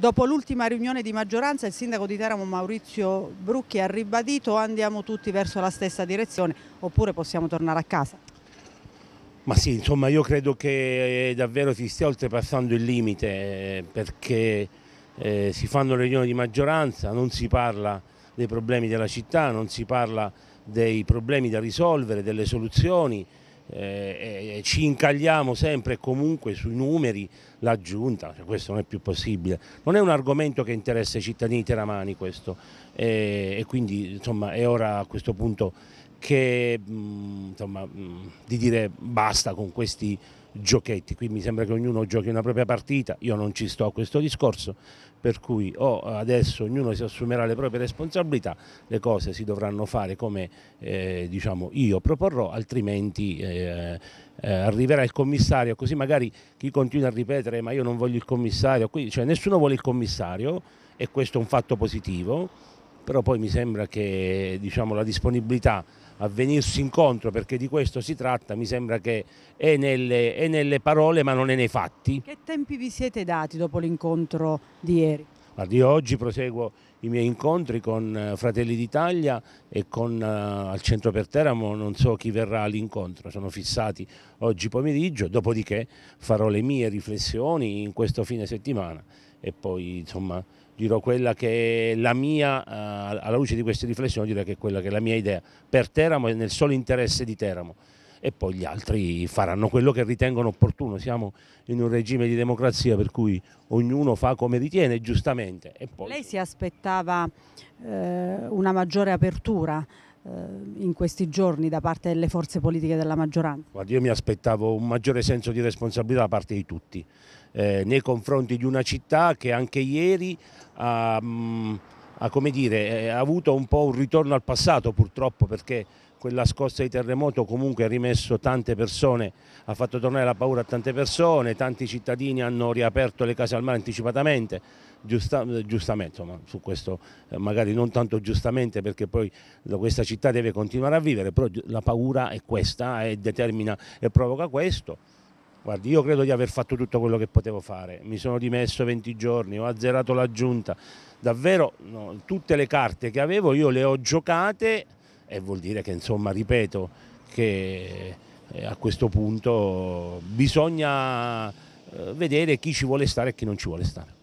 Dopo l'ultima riunione di maggioranza il sindaco di Teramo Maurizio Brucchi ha ribadito andiamo tutti verso la stessa direzione oppure possiamo tornare a casa. Ma sì, insomma io credo che eh, davvero si stia oltrepassando il limite eh, perché eh, si fanno le riunioni di maggioranza, non si parla dei problemi della città, non si parla dei problemi da risolvere, delle soluzioni, eh, eh, ci incagliamo sempre e comunque sui numeri, la giunta, cioè questo non è più possibile. Non è un argomento che interessa i cittadini teramani questo eh, e quindi insomma è ora a questo punto che mm, insomma, mm, di dire basta con questi giochetti, qui mi sembra che ognuno giochi una propria partita, io non ci sto a questo discorso, per cui o adesso ognuno si assumerà le proprie responsabilità, le cose si dovranno fare come eh, diciamo, io proporrò, altrimenti eh, eh, arriverà il commissario, così magari chi continua a ripetere ma io non voglio il commissario, qui, cioè, nessuno vuole il commissario e questo è un fatto positivo, però poi mi sembra che diciamo, la disponibilità a venirsi incontro, perché di questo si tratta, mi sembra che è nelle, è nelle parole ma non è nei fatti. Che tempi vi siete dati dopo l'incontro di ieri? A di oggi proseguo i miei incontri con eh, Fratelli d'Italia e con eh, al centro per Teramo non so chi verrà all'incontro, sono fissati oggi pomeriggio, dopodiché farò le mie riflessioni in questo fine settimana e poi insomma dirò quella che è la mia, eh, alla luce di queste riflessioni, dirò che è quella che è la mia idea per Teramo e nel solo interesse di Teramo e poi gli altri faranno quello che ritengono opportuno. Siamo in un regime di democrazia per cui ognuno fa come ritiene, giustamente. Poi... Lei si aspettava eh, una maggiore apertura? Eh, in questi giorni da parte delle forze politiche della maggioranza? Guarda, io mi aspettavo un maggiore senso di responsabilità da parte di tutti eh, nei confronti di una città che anche ieri ha, mh, mm, ha, dire, eh, ha avuto un po' un ritorno al passato purtroppo perché quella scossa di terremoto comunque ha rimesso tante persone, ha fatto tornare la paura a tante persone, tanti cittadini hanno riaperto le case al mare anticipatamente, giusta, giustamente, ma su questo eh, magari non tanto giustamente perché poi questa città deve continuare a vivere, però la paura è questa eh, e determina e provoca questo. Guardi, io credo di aver fatto tutto quello che potevo fare, mi sono dimesso 20 giorni, ho azzerato la giunta, davvero no, tutte le carte che avevo io le ho giocate e vuol dire che insomma, ripeto, che eh, a questo punto bisogna eh, vedere chi ci vuole stare e chi non ci vuole stare.